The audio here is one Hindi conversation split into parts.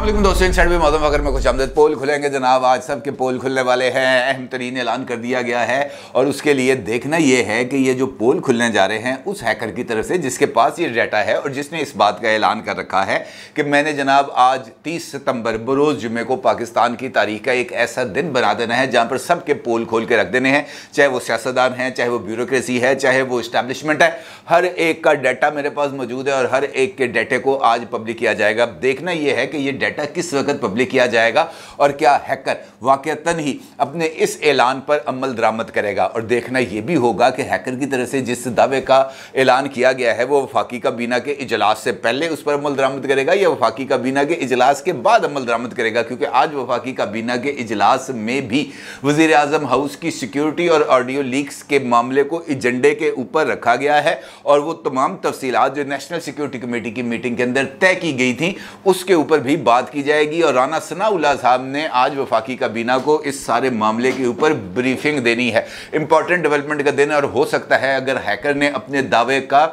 असलम दोस्तों इन साइड में मौसम वगैरह में कुछ पोल खुलेंगे जनाब आज सब के पोल खुलने वाले हैं अहम तरीन ऐलान कर दिया गया है और उसके लिए देखना यह है कि ये जो पोल खुलने जा रहे हैं उस हैकर की तरफ से जिसके पास ये डाटा है और जिसने इस बात का ऐलान कर रखा है कि मैंने जनाब आज तीस सितम्बर बरोज़ जुमे को पाकिस्तान की तारीख का एक ऐसा दिन बना देना है जहाँ पर सब के पोल खोल के रख देने हैं चाहे वो सियासतदान हैं चाहे वो ब्यूरोसी है चाहे वो इस्टेबलिशमेंट है हर एक का डाटा मेरे पास मौजूद है और हर एक के डाटे को आज पब्लिक किया जाएगा देखना यह है कि ये डाटा अटैक किस वक्त पब्लिक किया जाएगा और क्या हैकर वाक़ता ही अपने इस ऐलान पर अमल दरामद करेगा और देखना यह भी होगा कि हैकर की तरफ से जिस दावे का ऐलान किया गया है वो वफाकी काबीना के इजलास से पहले उस पर अमल दरामद करेगा या वफाकी काबीना के इजलास के बाद अमल दरामद करेगा क्योंकि आज वफाकी काबीना के इजलास में भी वजीर अजम हाउस की सिक्योरिटी और ऑडियो लीक्स के मामले को एजेंडे के ऊपर रखा गया है और वो तमाम तफसीत जो नेशनल सिक्योरिटी कमेटी की मीटिंग के अंदर तय की गई थी उसके ऊपर भी बात बात की जाएगी और राना सनाउल्ला साहब ने आज वफाकी काबीना को इस सारे मामले के ऊपर ब्रीफिंग देनी है इंपॉर्टेंट डेवलपमेंट का दिन और हो सकता है अगर हैकर ने अपने दावे का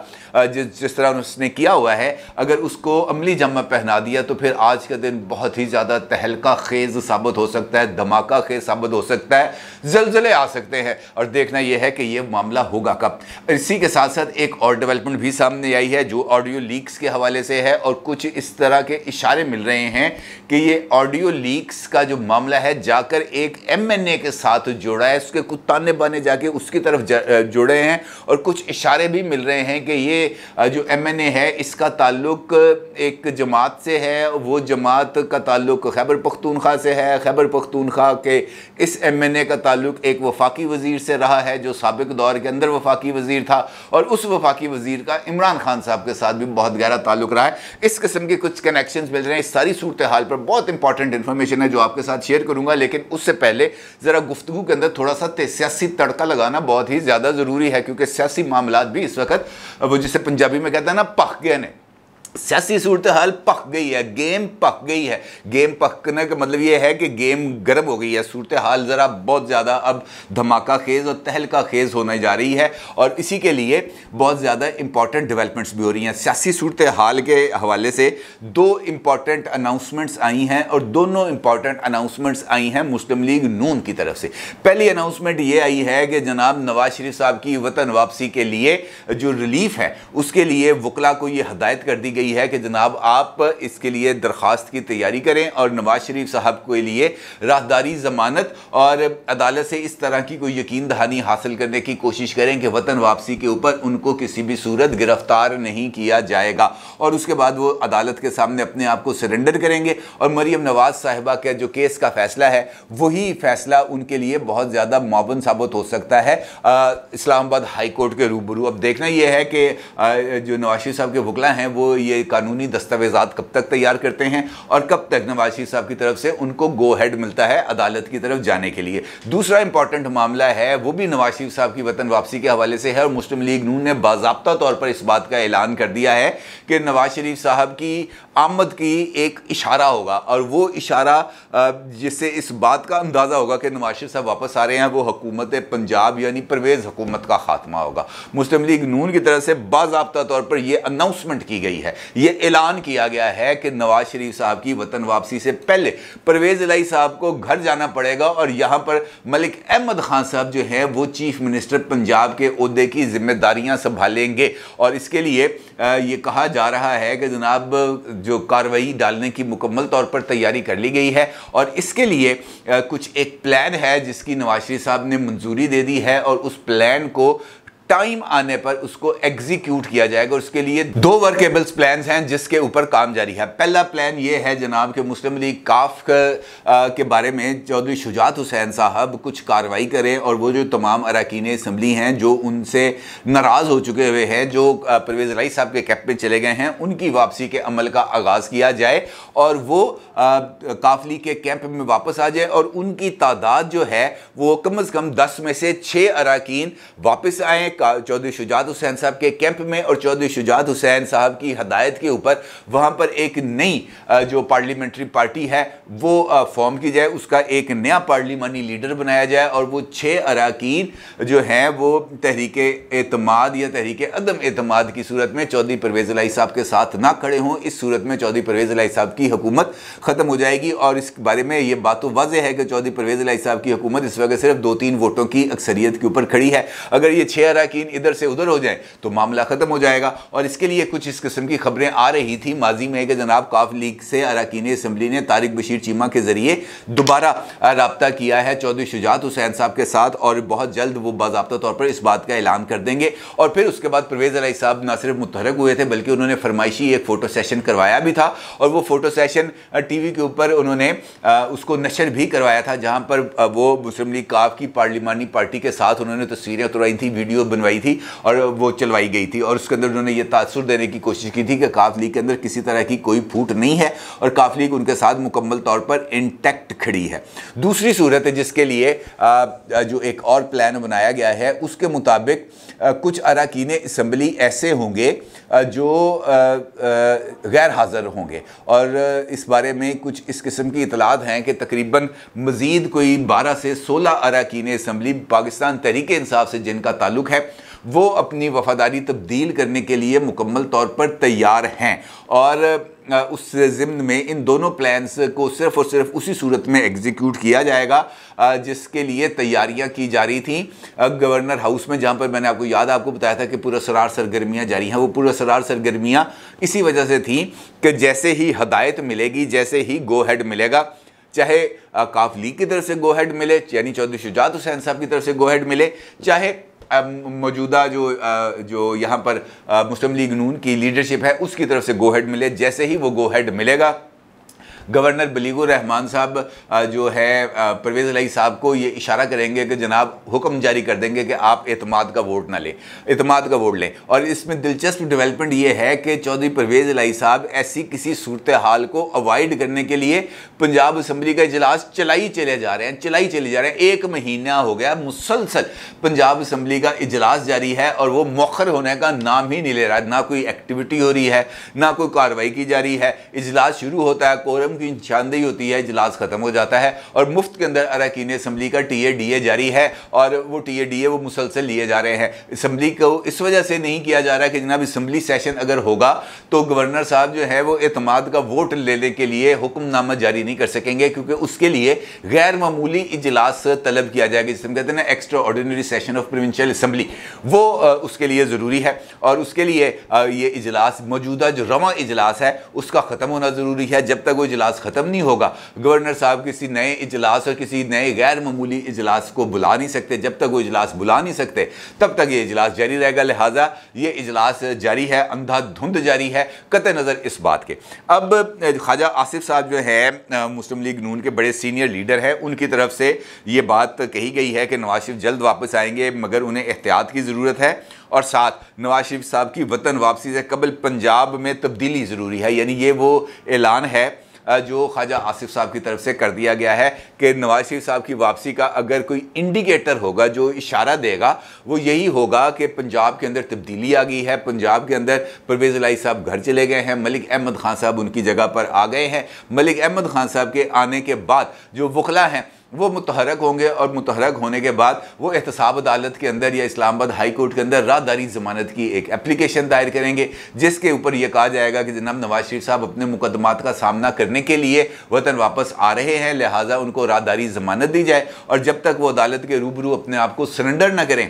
जिस जिस तरह उसने किया हुआ है अगर उसको अमली जमा पहना दिया तो फिर आज का दिन बहुत ही ज़्यादा तहलका खेज साबित हो सकता है धमाका खेज साबित हो सकता है जलजले आ सकते हैं और देखना यह है कि यह मामला होगा कब इसी के साथ साथ एक और डेवलपमेंट भी सामने आई है जो ऑडियो लीक्स के हवाले से है और कुछ इस तरह के इशारे मिल रहे हैं हैं कि ये ऑडियो लीक्स का जो मामला है जाकर एक एमएनए के साथ जुड़ा है उसके कुछ ताने बाने जाके उसकी तरफ जुड़े हैं और कुछ इशारे भी मिल रहे हैं कि ये जो एमएनए है इसका ताल्लुक एक जमात से है वो जमात का ताल्लुक खैबर पख्तूनख्वा से है खैबर पख्तूनख्वा के इस एमएनए का ताल्लुक एक वफाकी वजीर से रहा है जो सबक दौर के अंदर वफाकी वजीर था और उस वफाकी वजीर का इमरान खान साहब के साथ भी बहुत गहरा ताल्लुक रहा है इस किस्म के कुछ कनेक्शन मिल रहे हैं इस सारी सूरत हाल पर बहुत इंपॉर्टेंट इन्फॉर्मेशन है जो आपके साथ शेयर करूंगा लेकिन उससे पहले ज़रा गुफ्तु के अंदर थोड़ा सा सियासी तड़का लगाना बहुत ही ज़्यादा ज़रूरी है क्योंकि सियासी मामला भी इस वक्त वो जिसे पंजाबी में कहते हैं ना पख गए ने सियासी सूरत हाल पक गई है गेम पक गई है गेम पकने का मतलब ये है कि गेम गर्म हो गई है सूरत हाल ज़रा बहुत ज़्यादा अब धमाका खेज़ और तहलका खेज़ होने जा रही है और इसी के लिए बहुत ज़्यादा इंपॉर्टेंट डेवलपमेंट्स भी हो रही हैं सियासी सूरत हाल के हवाले से दो इंपॉर्टेंट अनाउंसमेंट्स आई हैं और दोनों इंपॉर्टेंट अनाउंसमेंट्स आई हैं मुस्लिम लीग नून की तरफ से पहली अनाउंसमेंट ये आई है कि जनाब नवाज शरीफ साहब की वतन वापसी के लिए जो रिलीफ है उसके लिए वकला को ये हदायत कर दी गई गई है कि जनाब आप इसके लिए दरख्वास्त की तैयारी करें और नवाज शरीफ साहब के लिए राहदारी ज़मानत और अदालत से इस तरह की कोई यकीन दहानी हासिल करने की कोशिश करें कि वतन वापसी के ऊपर उनको किसी भी सूरत गिरफ्तार नहीं किया जाएगा और उसके बाद वो अदालत के सामने अपने आप को सरेंडर करेंगे और मरीम नवाज साहिबा का जो केस का फैसला है वही फैसला उनके लिए बहुत ज़्यादा माबन साबित हो सकता है इस्लामाबाद हाईकोर्ट के रूबरू अब देखना यह है कि जो नवाज शरीफ साहब के वकला हैं वो ये कानूनी दस्तावेजात कब तक तैयार करते हैं और कब तक नवाज शरीफ साहब की तरफ से उनको गो हेड मिलता है अदालत की तरफ जाने के लिए दूसरा इंपॉर्टेंट मामला है वो भी नवाज शरीफ साहब की वतन वापसी के हवाले से है और मुस्लिम लीग नून ने बाबा तौर पर इस बात का ऐलान कर दिया है कि नवाज शरीफ साहब की आमद की एक इशारा होगा और वो इशारा जिससे इस बात का अंदाज़ा होगा कि नवाज शरीफ साहब वापस आ रहे हैं वो हकूमत पंजाब यानी परवेज़ हुकूमत का खात्मा होगा मुस्लिम लीग नून की तरफ से बाबा तौर पर यह अनाउंसमेंट की गई है ये ऐलान किया गया है कि नवाज शरीफ साहब की वतन वापसी से पहले परवेज़ अलाई साहब को घर जाना पड़ेगा और यहाँ पर मलिक अहमद खान साहब जो हैं वो चीफ मिनिस्टर पंजाब के अहदे की जिम्मेदारियाँ संभालेंगे और इसके लिए ये कहा जा रहा है कि जनाब जो कार्रवाई डालने की मुकम्मल तौर पर तैयारी कर ली गई है और इसके लिए कुछ एक प्लान है जिसकी नवाज शरीफ साहब ने मंजूरी दे दी है और उस प्लान को टाइम आने पर उसको एग्जीक्यूट किया जाएगा उसके लिए दो वर्केबल्स प्लान हैं जिसके ऊपर काम जारी है पहला प्लान ये है जनाब कि मुस्लिम लीग काफ के बारे में चौधरी शुजात हुसैन साहब कुछ कार्रवाई करें और वो जो तमाम अरकान इसम्बली हैं जो उनसे नाराज़ हो चुके हुए हैं जो परवेज़ रई साहब के कैप में चले गए हैं उनकी वापसी के अमल का आगाज़ किया जाए और वो काफ लीग के कैंप में वापस आ जाए और उनकी तादाद जो है वो कम अज़ कम दस में से छः अरकान वापस आएँ चौधरी शुजात हुसैन साहब के कैंप में और चौधरी शुजात हुसैन साहब की हदायत के ऊपर वहाँ पर एक नई जो पार्लियामेंट्री पार्टी है वो फॉर्म की जाए उसका एक नया पार्लिमानी लीडर बनाया जाए और वो छः अरकान जो हैं वो तहरीक एतमाद या तहरीक अदम एतमाद की सूरत में चौधरी परवेज़ लाई साहब के साथ ना खड़े हों इस सूरत में चौधरी परवेज़ लाई साहब की हुकूमत ख़त्म हो जाएगी और इस बारे में ये बात तो वाजह है कि चौधरी परवेज़ लाई साहब की हुकूमत इस वक्त सिर्फ दो तीन वोटों की अक्सरियत के ऊपर खड़ी है अगर ये छः अरकान अरकान इधर से उधर हो जाए तो मामला ख़त्म हो जाएगा और इसके लिए कुछ इस किस्म की खबरें आ रही थी माजी में कि जनाब काफ लीग से अरकान असम्बली ने तारिक बशीर चीमा के ज़रिए दोबारा रबता किया है चौधरी शुजात हुसैन साहब के साथ और बहुत जल्द वो बाबा तौर पर इस बात का ऐलान कर देंगे और फिर उसके बाद परवेज़ अलाई साहब न सिर्फ मुतहरक हुए थे बल्कि उन्होंने फरमाइशी एक फ़ोटो सेशन करवाया भी था और वो फ़ोटो सेशन टीवी के ऊपर उन्होंने उसको नशर भी करवाया था जहां पर वो मुस्लिम लीग काफ की पार्लिमानी पार्टी के साथ उन्होंने तस्वीरें उतरवाई थी वीडियो बनवाई थी और वो चलवाई गई थी और उसके अंदर उन्होंने ये तासर देने की कोशिश की थी कि काफ लीग के अंदर किसी तरह की कोई फूट नहीं है और काफ लीग उनके साथ मुकम्मल तौर पर इंटैक्ट खड़ी है दूसरी सूरत है जिसके लिए जो एक और प्लान बनाया गया है उसके मुताबिक कुछ अरकान इसम्बली ऐसे होंगे जो गैर हाजिर होंगे और इस बारे में कुछ इस किस्म की इतलात हैं कि तकरीबन मज़ीद कोई बारह से सोलह अरकान इसम्बली पाकिस्तान तहरीक इंसाफ से जिनका ताल्लुक है वो अपनी वफादारी तब्दील करने के लिए मुकम्मल तौर पर तैयार हैं और उस ज़िम्न में इन दोनों प्लान्स को सिर्फ और सिर्फ उसी सूरत में एग्जीक्यूट किया जाएगा जिसके लिए तैयारियां की जा रही थी गवर्नर हाउस में जहां पर मैंने आपको याद आपको बताया था कि पूरा सरार सरगर्मियां जारी हैं वो पूरा सरार सरगर्मियां इसी वजह से थी कि जैसे ही हदायत मिलेगी जैसे ही गो हेड मिलेगा चाहे काफ लीग की तरफ से गो हेड मिले यानी चौधरी शुजात हुसैन साहब की तरफ से गो हेड मिले चाहे मौजूदा जो जो यहाँ पर मुस्लिम लीग नून की लीडरशिप है उसकी तरफ से गोहेड मिले जैसे ही वो गोहेड मिलेगा गवर्नर बलीगुर रहमान साहब जो है परवेज़ अली साहब को ये इशारा करेंगे कि जनाब हुक्म जारी कर देंगे कि आप एतमाद का वोट ना लें एतमाद का वोट लें और इसमें दिलचस्प डेवलपमेंट ये है कि चौधरी परवेज़ अली साहब ऐसी किसी सूरत हाल को अवॉइड करने के लिए पंजाब असम्बली का इजलास चलाई चले जा रहे हैं चलाई चले जा रहे हैं एक महीना हो गया मुसलसल पंजाब असम्बली का इजलास जारी है और वो मौखर होने का नाम ही नहीं ले रहा है ना कोई एक्टिविटी हो रही है ना कोई कार्रवाई की जा रही है इजलास शुरू होता है कोरम उनकी निशानदेही होती है इजलास ख़त्म हो जाता है और मुफ्त के अंदर अरकान असम्बली का टी ए डी ए जारी है और वो टी ए डी ए वो मुसलसल लिए जा रहे हैं इसम्बली को इस वजह से नहीं किया जा रहा कि जनाब इसम्बली सेशन अगर होगा तो गवर्नर साहब जो है वो अतमाद का वोट लेने के लिए हुक्मनामा जारी नहीं कर सकेंगे क्योंकि उसके लिए गैर मामूली इजलास तलब किया जाएगा जिसमें कहते हैं ना extraordinary session of provincial assembly वो उसके लिए ज़रूरी है और उसके लिए ये इजलास मौजूदा जो रवा इजलास है उसका ख़त्म होना ज़रूरी है जब तक वो इजलास इजलास ख़त्म नहीं होगा गवर्नर साहब किसी नए इजलास और किसी नए गैर मामूली इजलास को बुला नहीं सकते जब तक वो इजलास बुला नहीं सकते तब तक ये इजलास जारी रहेगा लिहाजा ये इजलास जारी है अंधाधुंध जारी है कत नज़र इस बात के अब ख्वाजा आसिफ साहब जो है मुस्लिम लीग नून के बड़े सीनियर लीडर हैं उनकी तरफ से ये बात कही गई है कि नवाज शरीफ जल्द वापस आएंगे मगर उन्हें एहतियात की ज़रूरत है और साथ नवाज शरीफ साहब की वतन वापसी से कबल पंजाब में तब्दीली ज़रूरी है यानी ये वो ऐलान है जो ख्वाजा आसिफ साहब की तरफ से कर दिया गया है कि नवाज शरीफ साहब की वापसी का अगर कोई इंडिकेटर होगा जो इशारा देगा वो यही होगा कि पंजाब के अंदर तब्दीली आ गई है पंजाब के अंदर परवेज़ लाई साहब घर चले गए हैं मलिक अहमद खान साहब उनकी जगह पर आ गए हैं मलिक अहमद खान साहब के आने के बाद जो वखला हैं वो मुतहरक होंगे और मुतहरक होने के बाद वो एहतसाब अदालत के अंदर या इस्लामाबाद हाई कोर्ट के अंदर राहदारी ज़मानत की एक एप्लीकेशन दायर करेंगे जिसके ऊपर यह कहा जाएगा कि जनाब नवाज शरीफ साहब अपने मुकदमात का सामना करने के लिए वतन वापस आ रहे हैं लिहाजा उनको राहदारी ज़मानत दी जाए और जब तक वो अदालत के रूबरू अपने आप को सरेंडर ना करें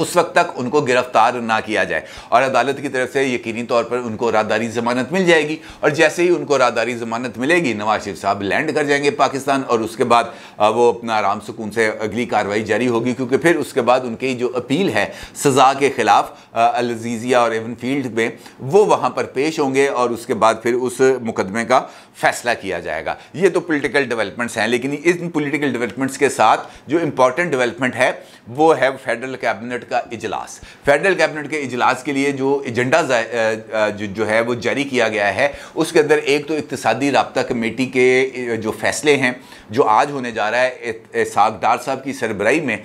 उस वक्त तक उनको गिरफ्तार ना किया जाए और अदालत की तरफ से यकीनी तौर पर उनको रादारी ज़मानत मिल जाएगी और जैसे ही उनको रादारी ज़मानत मिलेगी नवाज शरीफ साहब लैंड कर जाएंगे पाकिस्तान और उसके बाद वो अपना आराम सुकून से अगली कार्रवाई जारी होगी क्योंकि फिर उसके बाद उनकी जो अपील है सज़ा के ख़िलाफ़ अलजीज़िया और एवन फील्ड में वो वहाँ पर पेश होंगे और उसके बाद फिर उस मुकदमे का फैसला किया जाएगा ये तो पोलिटिकल डेवलपमेंट्स हैं लेकिन इन पोलिटिकल डेवलपमेंट्स के साथ जो इंपॉर्टेंट डेवलपमेंट है वो है फेडरल कैबिनेट कैबिनेट का इजलास फेडरल कैबिनेट के इजलास के लिए जो एजेंडा जो, जो है वो जारी किया गया है उसके अंदर एक तो इकतदी रबता कमेटी के जो फैसले हैं जो आज होने जा रहा है सागदार साहब की सरबराई में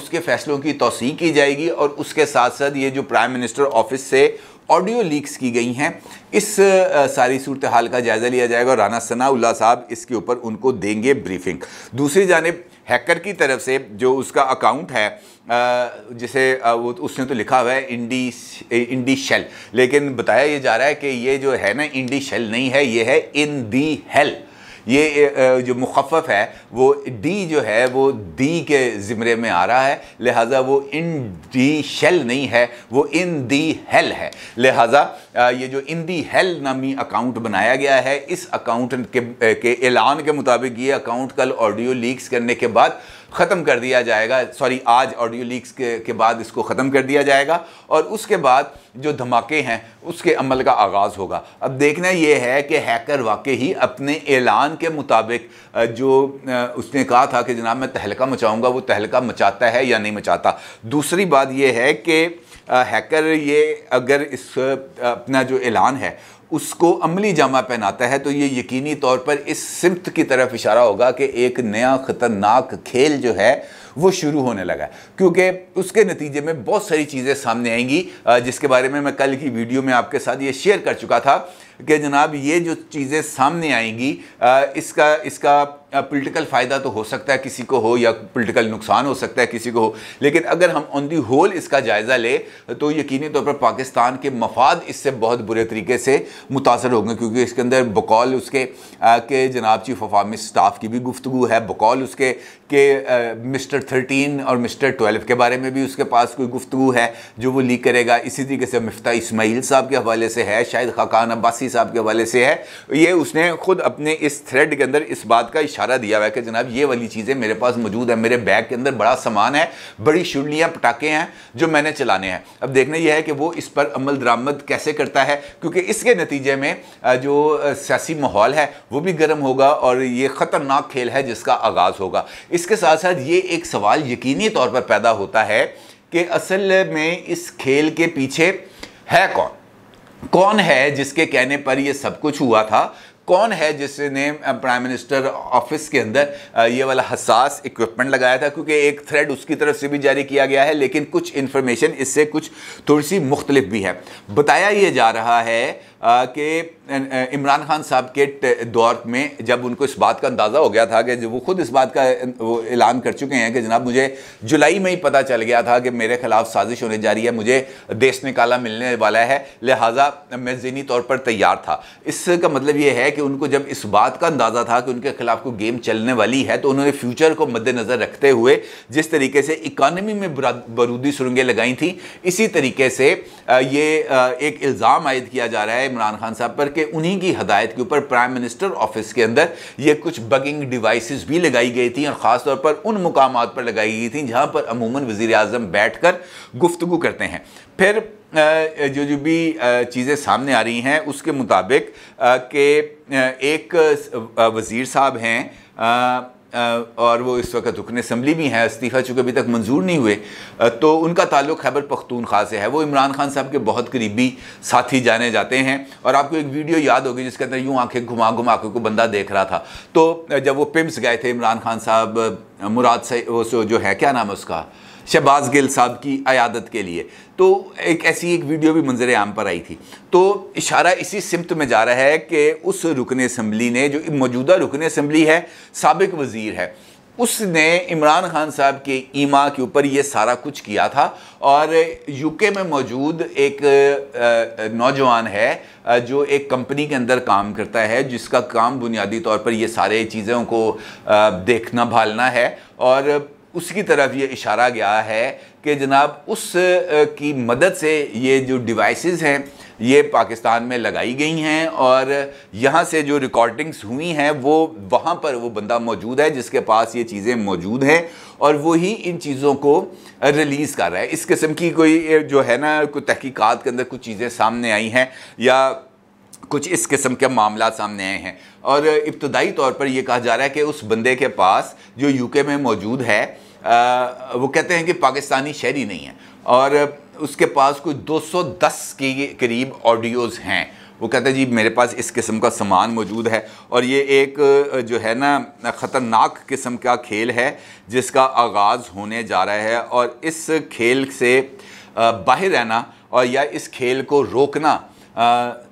उसके फैसलों की तोसी की जाएगी और उसके साथ साथ ये जो प्राइम मिनिस्टर ऑफिस से ऑडियो लीक्स की गई हैं इस सारी सूरत हाल का जायज़ा लिया जाएगा और राना सनाउल्ला साहब इसके ऊपर उनको देंगे ब्रीफिंग दूसरी जानब हैकर की तरफ से जो उसका अकाउंट है जिसे वो उसने तो लिखा हुआ है इंडी इंडी शेल लेकिन बताया ये जा रहा है कि ये जो है ना इंडी शेल नहीं है ये है इन दी हेल ये जो मुखफ़ है वो डी जो है वो दी के ज़िमरे में आ रहा है लिहाजा वो इन डी शेल नहीं है वो इन दी हेल है लिहाजा ये जो इन दी हेल नामी अकाउंट बनाया गया है इस अकाउंट के के ऐलान के मुताबिक ये अकाउंट कल ऑडियो लीक्स करने के बाद ख़त्म कर दिया जाएगा सॉरी आज ऑडियो लीक्स के, के बाद इसको ख़त्म कर दिया जाएगा और उसके बाद जो धमाके हैं उसके अमल का आगाज़ होगा अब देखना यह है कि हैकर वाकई ही अपने ऐलान के मुताबिक जो उसने कहा था कि जनाब मैं तहलका मचाऊँगा वो तहलका मचाता है या नहीं मचाता दूसरी बात यह है कि हैकर ये अगर इस अपना जो ऐलान है उसको अमली जामा पहनाता है तो ये यकीनी तौर पर इस सिमत की तरफ इशारा होगा कि एक नया ख़तरनाक खेल जो है वो शुरू होने लगा है क्योंकि उसके नतीजे में बहुत सारी चीज़ें सामने आएंगी जिसके बारे में मैं कल की वीडियो में आपके साथ ये शेयर कर चुका था कि जनाब ये जो चीज़ें सामने आएंगी इसका इसका पॉलिटिकल फ़ायदा तो हो सकता है किसी को हो या पॉलिटिकल नुकसान हो सकता है किसी को हो लेकिन अगर हम ऑन दी होल इसका जायज़ा लें तो यकीनी तौर पर पाकिस्तान के मफाद इससे बहुत बुरे तरीके से मुतासर होंगे क्योंकि इसके अंदर बकौल उसके आ, के जनाब चीफ ऑफ आर्मी स्टाफ की भी गुफ्तु है बकौल उसके के आ, मिस्टर थर्टीन और मिस्टर ट्वेल्व के बारे में भी उसके पास कोई गुफ्तु है जो वो लीक करेगा इसी तरीके से मफ्ता इसमाइल साहब के हवाले से है शायद खकान अब्बासी साहब के हवाले से है ये उसने खुद अपने इस थ्रेड के अंदर इस बात का इशारा दिया हुआ है कि जनाब ये वाली चीज़ें मेरे पास मौजूद है मेरे बैग के अंदर बड़ा सामान है बड़ी शुडलियाँ पटाखे हैं जो मैंने चलाने हैं अब देखना यह है कि वो इस पर अमल दरामद कैसे करता है क्योंकि इसके नतीजे में जो सियासी माहौल है वो भी गर्म होगा और ये ख़तरनाक खेल है जिसका आगाज़ होगा इसके साथ साथ ये एक सवाल यकीनी तौर पर पैदा होता है कि असल में इस खेल के पीछे है कौन कौन है जिसके कहने पर यह सब कुछ हुआ था कौन है जिसने प्राइम मिनिस्टर ऑफिस के अंदर ये वाला हसास इक्विपमेंट लगाया था क्योंकि एक थ्रेड उसकी तरफ से भी जारी किया गया है लेकिन कुछ इन्फॉर्मेशन इससे कुछ थोड़ी सी मुख्तलिफ भी है बताया यह जा रहा है कि इमरान खान साहब के दौर में जब उनको इस बात का अंदाज़ा हो गया था कि वो खुद इस बात का वो ऐलान कर चुके हैं कि जनाब मुझे जुलाई में ही पता चल गया था कि मेरे खिलाफ साजिश होने जा रही है मुझे देश निकाला मिलने वाला है लिहाजा मैं जहनी तौर पर तैयार था इसका मतलब ये है कि उनको जब इस बात का अंदाज़ा था कि उनके खिलाफ कोई गेम चलने वाली है तो उन्होंने फ्यूचर को मद्देनज़र रखते हुए जिस तरीके से इकानमी में बरूदी सुरंगें लगाई थी इसी तरीके से ये एक इल्ज़ाम आयद किया जा रहा है इमरान खान साहब पर कि उन्हीं की हदायत के ऊपर प्राइम मिनिस्टर ऑफिस के अंदर ये कुछ बगिंग डिवाइसेस भी लगाई गई थी और ख़ासतौर पर उन मुकाम पर लगाई गई थी जहाँ पर अमूमन वज़ी अजम बैठ कर गुफ्तु करते हैं फिर जो जो भी चीज़ें सामने आ रही हैं उसके मुताबिक के एक वज़ीर साहब हैं और वो इस वक्त रुकन असम्बली भी हैं इस्तीफ़ा चूँकि अभी तक मंजूर नहीं हुए तो उनका ताल्लुक खैबर पख्तूनख्वा से है वो इमरान खान साहब के बहुत करीबी साथी जाने जाते हैं और आपको एक वीडियो याद होगी जिसके अंदर यूँ आँखें घुमा घुमा के को बंदा देख रहा था तो जब वो पिम्स गए थे इमरान खान साहब मुराद से वो जो है क्या नाम है उसका शहबाज गिल साहब की अयादत के लिए तो एक ऐसी एक वीडियो भी मंजर आम पर आई थी तो इशारा इसी सिमत में जा रहा है कि उस रुकन इसम्बली ने जो मौजूदा रुकन इसम्बली है सबक वज़ीर है उसने इमरान खान साहब के ईमा के ऊपर ये सारा कुछ किया था और यूके में मौजूद एक नौजवान है जो एक कंपनी के अंदर काम करता है जिसका काम बुनियादी तौर पर ये सारे चीज़ों को देखना भालना है और उसकी तरफ ये इशारा गया है कि जनाब उस की मदद से ये जो डिवाइसेस हैं ये पाकिस्तान में लगाई गई हैं और यहाँ से जो रिकॉर्डिंग्स हुई हैं वो वहाँ पर वो बंदा मौजूद है जिसके पास ये चीज़ें मौजूद हैं और वही इन चीज़ों को रिलीज़ कर रहा है इस किस्म की कोई जो है ना कोई तहकीक़ात के अंदर कुछ चीज़ें सामने आई हैं या कुछ इस किस्म के मामला सामने आए हैं और इब्तदाई तौर पर यह कहा जा रहा है कि उस बंदे के पास जो यूके में मौजूद है आ, वो कहते हैं कि पाकिस्तानी शहरी नहीं है और उसके पास कोई 210 के करीब ऑडियोज़ हैं वो कहते हैं जी मेरे पास इस किस्म का सामान मौजूद है और ये एक जो है ना ख़तरनाक किस्म का खेल है जिसका आगाज़ होने जा रहा है और इस खेल से बाहर रहना और या इस खेल को रोकना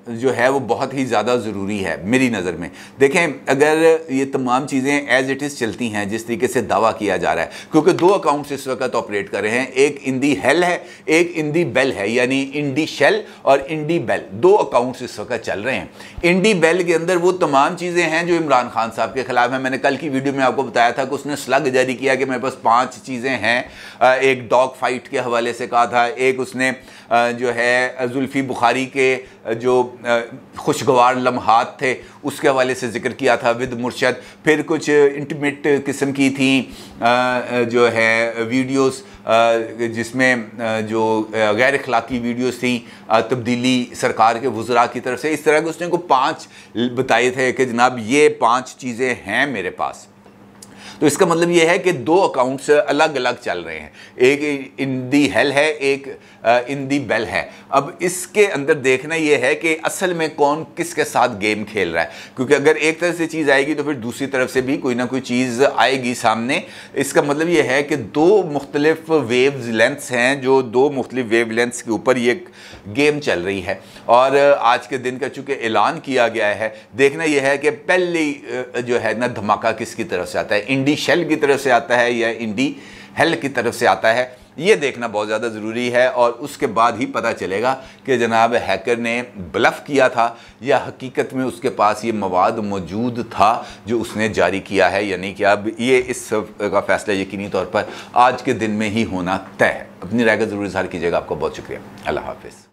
जो है वो बहुत ही ज़्यादा ज़रूरी है मेरी नज़र में देखें अगर ये तमाम चीज़ें एज़ इट इज़ चलती हैं जिस तरीके से दावा किया जा रहा है क्योंकि दो अकाउंट्स इस वक्त ऑपरेट कर रहे हैं एक इंडी हेल है एक इंडी बेल है यानी इंडी शेल और इंडी बेल दो अकाउंट्स इस वक्त चल रहे हैं इंडी बेल के अंदर वो तमाम चीज़ें हैं जो इमरान खान साहब के ख़िलाफ़ हैं मैंने कल की वीडियो में आपको बताया था कि उसने स्लग जारी किया कि मेरे पास पाँच चीज़ें हैं एक डॉग फाइट के हवाले से कहा था एक उसने जो है जुल्फ़ी बुखारी के जो खुशगवार लम्हात थे उसके हवाले से जिक्र किया था विद मुर्शद फिर कुछ इंटीमेट किस्म की थी जो है वीडियोस जिसमें जो गैर अखलाकी वीडियोस थी तब्दीली सरकार के वज्रा की तरफ से इस तरह के उसने को पाँच बताए थे कि जनाब ये पाँच चीज़ें हैं मेरे पास तो इसका मतलब यह है कि दो अकाउंट्स अलग अलग चल रहे हैं एक इन दी हेल है एक इन दी बेल है अब इसके अंदर देखना यह है कि असल में कौन किसके साथ गेम खेल रहा है क्योंकि अगर एक तरह से चीज़ आएगी तो फिर दूसरी तरफ से भी कोई ना कोई चीज़ आएगी सामने इसका मतलब यह है कि दो मुख्तलिफ वेव लेंथ्स हैं जो दो मुख्तलिफ वेव लेंथ्स के ऊपर ये गेम चल रही है और आज के दिन का चूंकि ऐलान किया गया है देखना यह है कि पहली जो है ना धमाका किसकी तरफ से आता है इंडी शेल की तरफ से आता है या इंडी हेल की तरफ से आता है ये देखना बहुत ज़्यादा ज़रूरी है और उसके बाद ही पता चलेगा कि जनाब हैकर ने ब्लफ़ किया था या हकीकत में उसके पास ये मवाद मौजूद था जो उसने जारी किया है यानी कि अब ये इस का फ़ैसला यकीनी तौर पर आज के दिन में ही होना तय है अपनी राय का ज़रूर इजहार कीजिएगा आपका बहुत शुक्रिया अल्लाह हाफिज़